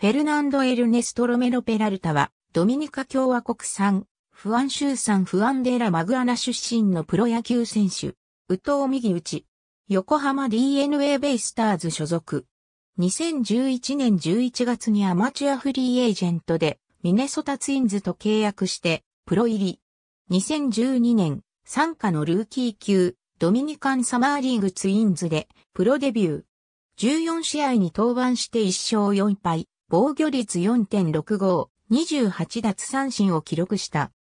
フェルナンド・エルネストロメロ・ペラルタは、ドミニカ共和国産、フアンシューサン・フアンデーラ・マグアナ出身のプロ野球選手、宇藤右打ち、横浜 DNA ベイスターズ所属。2011年11月にアマチュアフリーエージェントで、ミネソタツインズと契約して、プロ入り。2012年、参加のルーキー級、ドミニカンサマーリーグツインズで、プロデビュー。14試合に登板して1勝4敗。防御率4.65、28奪三振を記録した。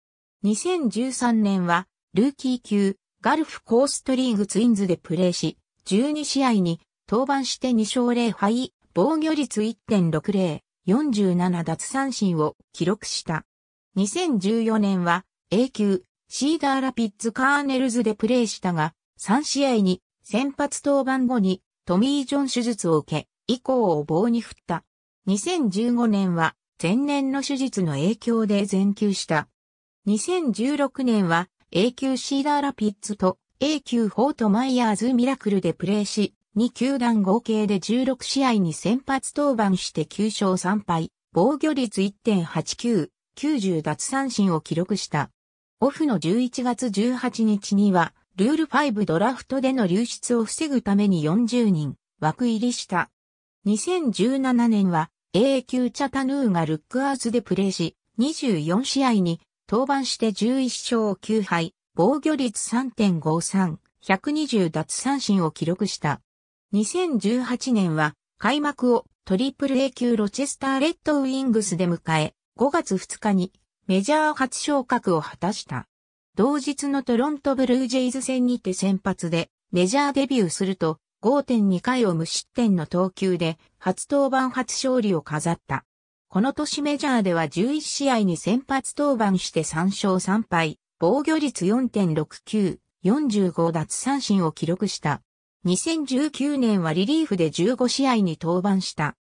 2013年は、ルーキー級、ガルフコーストリーグツインズでプレーし、12試合に登板して2勝0敗、防御率1.60、47奪三振を記録した。2014年は A 級シーダーラピッツカーネルズでプレーしたが、3試合に先発登板後にトミー・ジョン手術を受け、以降を棒に振った。2015年は前年の手術の影響で全休した。2016年は A 級シーダーラピッツと A 級フォートマイヤーズミラクルでプレーし、2球団合計で16試合に先発登板して9勝3敗、防御率1.89、90奪三振を記録した。オフの11月18日には、ルール5ドラフトでの流出を防ぐために40人枠入りした。2017年は AA 級チャタヌーガルックアーズでプレーし、24試合に登板して11勝9敗、防御率3.53、120奪三振を記録した。2018年は開幕をトリプル A 級ロチェスターレッドウィングスで迎え、5月2日にメジャー初昇格を果たした。同日のトロントブルージェイズ戦にて先発でメジャーデビューすると、5.2回を無失点の投球で初登板初勝利を飾った。この年メジャーでは11試合に先発登板して3勝3敗、防御率4.69、45奪三振を記録した。2019年はリリーフで15試合に登板した。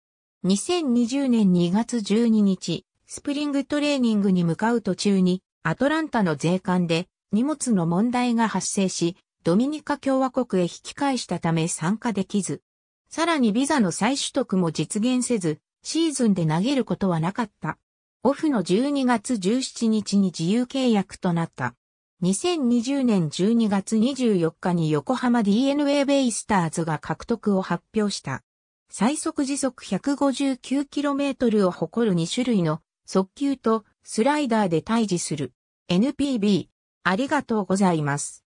2020年2月12日、スプリングトレーニングに向かう途中に、アトランタの税関で荷物の問題が発生し、ドミニカ共和国へ引き返したため参加できず、さらにビザの再取得も実現せず、シーズンで投げることはなかった。オフの12月17日に自由契約となった。2020年12月24日に横浜 DNA ベイスターズが獲得を発表した。最速時速 159km を誇る2種類の速球とスライダーで対峙する NPB。ありがとうございます。